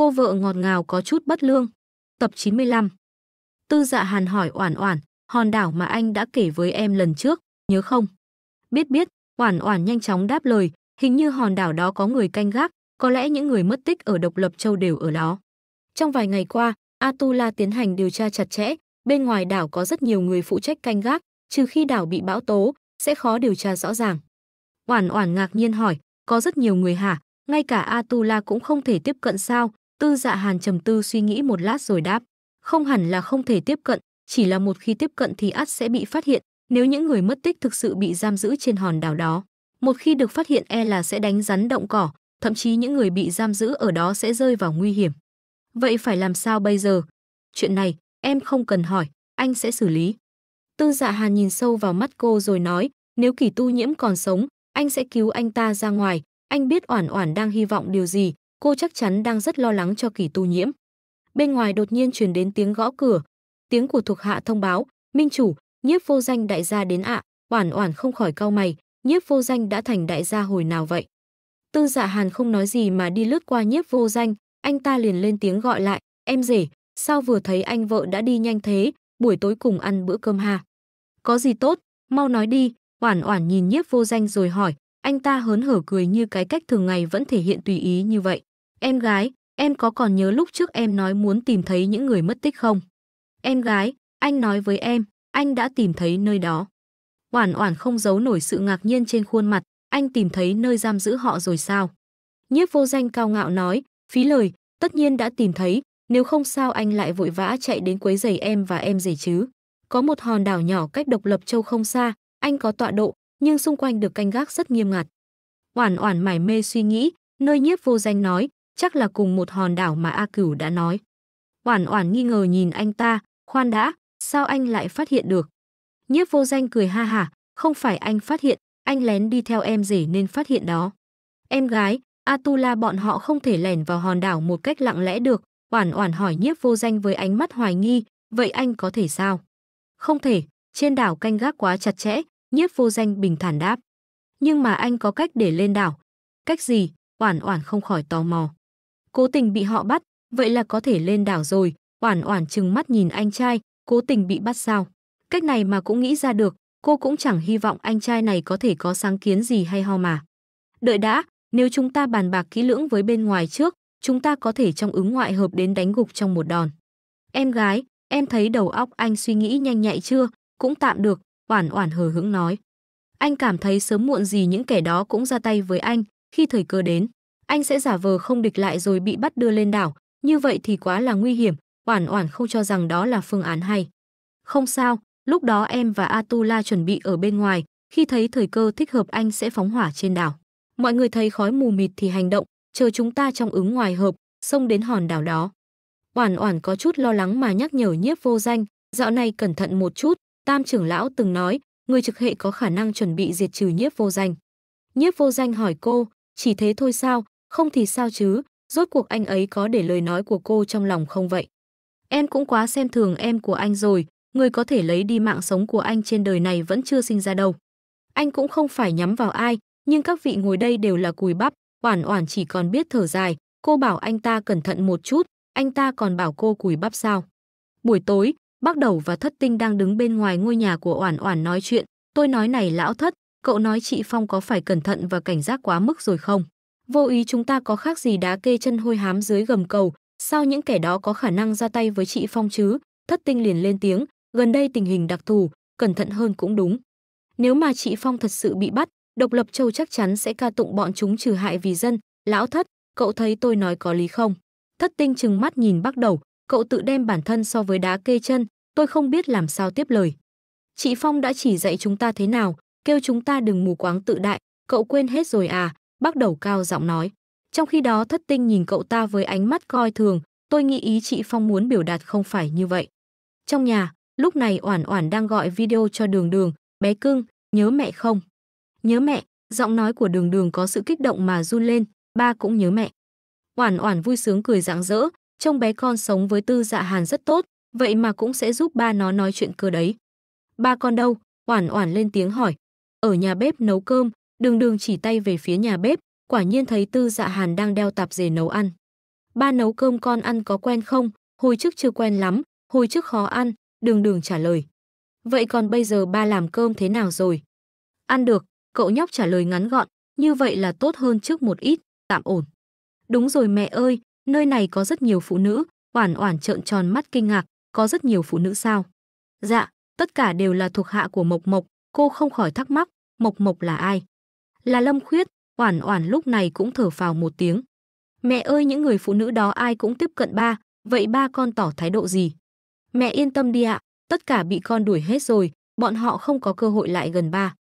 Cô vợ ngọt ngào có chút bất lương. Tập 95 Tư dạ hàn hỏi Oản Oản, hòn đảo mà anh đã kể với em lần trước, nhớ không? Biết biết, Oản Oản nhanh chóng đáp lời, hình như hòn đảo đó có người canh gác, có lẽ những người mất tích ở Độc Lập Châu đều ở đó. Trong vài ngày qua, Atula tiến hành điều tra chặt chẽ, bên ngoài đảo có rất nhiều người phụ trách canh gác, trừ khi đảo bị bão tố, sẽ khó điều tra rõ ràng. Oản Oản ngạc nhiên hỏi, có rất nhiều người hả? Ngay cả Atula cũng không thể tiếp cận sao? Tư dạ hàn trầm tư suy nghĩ một lát rồi đáp. Không hẳn là không thể tiếp cận, chỉ là một khi tiếp cận thì ắt sẽ bị phát hiện nếu những người mất tích thực sự bị giam giữ trên hòn đảo đó. Một khi được phát hiện e là sẽ đánh rắn động cỏ, thậm chí những người bị giam giữ ở đó sẽ rơi vào nguy hiểm. Vậy phải làm sao bây giờ? Chuyện này, em không cần hỏi, anh sẽ xử lý. Tư dạ hàn nhìn sâu vào mắt cô rồi nói, nếu kỳ tu nhiễm còn sống, anh sẽ cứu anh ta ra ngoài, anh biết Oản Oản đang hy vọng điều gì, cô chắc chắn đang rất lo lắng cho kỳ tu nhiễm. Bên ngoài đột nhiên truyền đến tiếng gõ cửa, tiếng của thuộc hạ thông báo, minh chủ, nhiếp vô danh đại gia đến ạ, à, oản oản không khỏi cau mày, nhiếp vô danh đã thành đại gia hồi nào vậy? Tư dạ hàn không nói gì mà đi lướt qua nhiếp vô danh, anh ta liền lên tiếng gọi lại, em rể, sao vừa thấy anh vợ đã đi nhanh thế, buổi tối cùng ăn bữa cơm ha. Có gì tốt, mau nói đi, oản oản nhìn nhiếp vô danh rồi hỏi, anh ta hớn hở cười như cái cách thường ngày vẫn thể hiện tùy ý như vậy. Em gái, em có còn nhớ lúc trước em nói muốn tìm thấy những người mất tích không? Em gái, anh nói với em, anh đã tìm thấy nơi đó. Oản oản không giấu nổi sự ngạc nhiên trên khuôn mặt, anh tìm thấy nơi giam giữ họ rồi sao? Nhiếp vô danh cao ngạo nói, phí lời, tất nhiên đã tìm thấy, nếu không sao anh lại vội vã chạy đến quấy giày em và em rể chứ. Có một hòn đảo nhỏ cách độc lập châu không xa, anh có tọa độ, nhưng xung quanh được canh gác rất nghiêm ngặt. Oản oản mải mê suy nghĩ, nơi nhiếp vô danh nói, chắc là cùng một hòn đảo mà A Cửu đã nói. Oản Oản nghi ngờ nhìn anh ta, khoan đã, sao anh lại phát hiện được? Nhiếp Vô Danh cười ha hả, không phải anh phát hiện, anh lén đi theo em rể nên phát hiện đó. Em gái, Atula bọn họ không thể lẻn vào hòn đảo một cách lặng lẽ được, Oản Oản hỏi Nhiếp Vô Danh với ánh mắt hoài nghi, vậy anh có thể sao? Không thể, trên đảo canh gác quá chặt chẽ, Nhiếp Vô Danh bình thản đáp. Nhưng mà anh có cách để lên đảo. Cách gì? Oản Oản không khỏi tò mò cố tình bị họ bắt, vậy là có thể lên đảo rồi, oản oản chừng mắt nhìn anh trai, cố tình bị bắt sao. Cách này mà cũng nghĩ ra được, cô cũng chẳng hy vọng anh trai này có thể có sáng kiến gì hay ho mà. Đợi đã, nếu chúng ta bàn bạc kỹ lưỡng với bên ngoài trước, chúng ta có thể trong ứng ngoại hợp đến đánh gục trong một đòn. Em gái, em thấy đầu óc anh suy nghĩ nhanh nhạy chưa, cũng tạm được, oản oản hờ hững nói. Anh cảm thấy sớm muộn gì những kẻ đó cũng ra tay với anh, khi thời cơ đến anh sẽ giả vờ không địch lại rồi bị bắt đưa lên đảo, như vậy thì quá là nguy hiểm, Oản Oản không cho rằng đó là phương án hay. Không sao, lúc đó em và Atula chuẩn bị ở bên ngoài, khi thấy thời cơ thích hợp anh sẽ phóng hỏa trên đảo. Mọi người thấy khói mù mịt thì hành động, chờ chúng ta trong ứng ngoài hợp, xông đến hòn đảo đó. Oản Oản có chút lo lắng mà nhắc nhở Nhiếp Vô Danh, dạo này cẩn thận một chút, Tam trưởng lão từng nói, người trực hệ có khả năng chuẩn bị diệt trừ Nhiếp Vô Danh. Nhiếp Vô Danh hỏi cô, chỉ thế thôi sao, không thì sao chứ, rốt cuộc anh ấy có để lời nói của cô trong lòng không vậy? Em cũng quá xem thường em của anh rồi, người có thể lấy đi mạng sống của anh trên đời này vẫn chưa sinh ra đâu. Anh cũng không phải nhắm vào ai, nhưng các vị ngồi đây đều là cùi bắp, oản oản chỉ còn biết thở dài, cô bảo anh ta cẩn thận một chút, anh ta còn bảo cô cùi bắp sao. Buổi tối, bác đầu và thất tinh đang đứng bên ngoài ngôi nhà của oản oản nói chuyện, tôi nói này lão thất, cậu nói chị Phong có phải cẩn thận và cảnh giác quá mức rồi không? Vô ý chúng ta có khác gì đá kê chân hôi hám dưới gầm cầu, sao những kẻ đó có khả năng ra tay với chị Phong chứ? Thất tinh liền lên tiếng, gần đây tình hình đặc thù, cẩn thận hơn cũng đúng. Nếu mà chị Phong thật sự bị bắt, độc lập châu chắc chắn sẽ ca tụng bọn chúng trừ hại vì dân. Lão thất, cậu thấy tôi nói có lý không? Thất tinh chừng mắt nhìn bắt đầu, cậu tự đem bản thân so với đá kê chân, tôi không biết làm sao tiếp lời. Chị Phong đã chỉ dạy chúng ta thế nào, kêu chúng ta đừng mù quáng tự đại, cậu quên hết rồi à, bắt đầu cao giọng nói. Trong khi đó thất tinh nhìn cậu ta với ánh mắt coi thường, tôi nghĩ ý chị Phong muốn biểu đạt không phải như vậy. Trong nhà, lúc này Oản Oản đang gọi video cho Đường Đường, bé cưng, nhớ mẹ không? Nhớ mẹ, giọng nói của Đường Đường có sự kích động mà run lên, ba cũng nhớ mẹ. Oản Oản vui sướng cười rạng rỡ, trông bé con sống với Tư Dạ Hàn rất tốt, vậy mà cũng sẽ giúp ba nó nói chuyện cơ đấy. Ba con đâu? Oản Oản lên tiếng hỏi. Ở nhà bếp nấu cơm, Đường đường chỉ tay về phía nhà bếp, quả nhiên thấy tư dạ hàn đang đeo tạp dề nấu ăn. Ba nấu cơm con ăn có quen không? Hồi trước chưa quen lắm, hồi trước khó ăn, đường đường trả lời. Vậy còn bây giờ ba làm cơm thế nào rồi? Ăn được, cậu nhóc trả lời ngắn gọn, như vậy là tốt hơn trước một ít, tạm ổn. Đúng rồi mẹ ơi, nơi này có rất nhiều phụ nữ, oản oản trợn tròn mắt kinh ngạc, có rất nhiều phụ nữ sao? Dạ, tất cả đều là thuộc hạ của Mộc Mộc, cô không khỏi thắc mắc, Mộc Mộc là ai? Là Lâm Khuyết, Oản Oản lúc này cũng thở phào một tiếng. Mẹ ơi những người phụ nữ đó ai cũng tiếp cận ba, vậy ba con tỏ thái độ gì? Mẹ yên tâm đi ạ, tất cả bị con đuổi hết rồi, bọn họ không có cơ hội lại gần ba.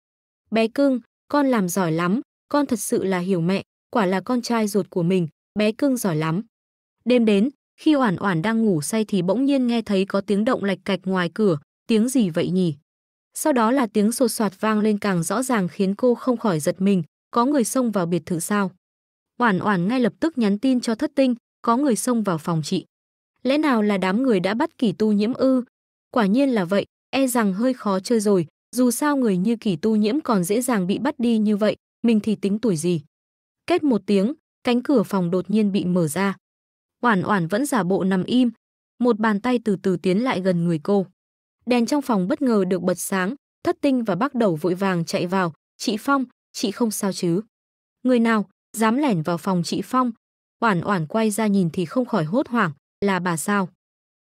Bé cưng, con làm giỏi lắm, con thật sự là hiểu mẹ, quả là con trai ruột của mình, bé cưng giỏi lắm. Đêm đến, khi Oản Oản đang ngủ say thì bỗng nhiên nghe thấy có tiếng động lạch cạch ngoài cửa, tiếng gì vậy nhỉ? sau đó là tiếng sột soạt vang lên càng rõ ràng khiến cô không khỏi giật mình, có người xông vào biệt thự sao? Oản Oản ngay lập tức nhắn tin cho Thất Tinh, có người xông vào phòng chị. Lẽ nào là đám người đã bắt Kỳ Tu Nhiễm ư? Quả nhiên là vậy, e rằng hơi khó chơi rồi, dù sao người như Kỳ Tu Nhiễm còn dễ dàng bị bắt đi như vậy, mình thì tính tuổi gì. Kết một tiếng, cánh cửa phòng đột nhiên bị mở ra. Oản Oản vẫn giả bộ nằm im, một bàn tay từ từ tiến lại gần người cô. Đèn trong phòng bất ngờ được bật sáng, thất tinh và bác đầu vội vàng chạy vào. Chị Phong, chị không sao chứ? Người nào, dám lẻn vào phòng chị Phong? Oản oản quay ra nhìn thì không khỏi hốt hoảng, là bà sao?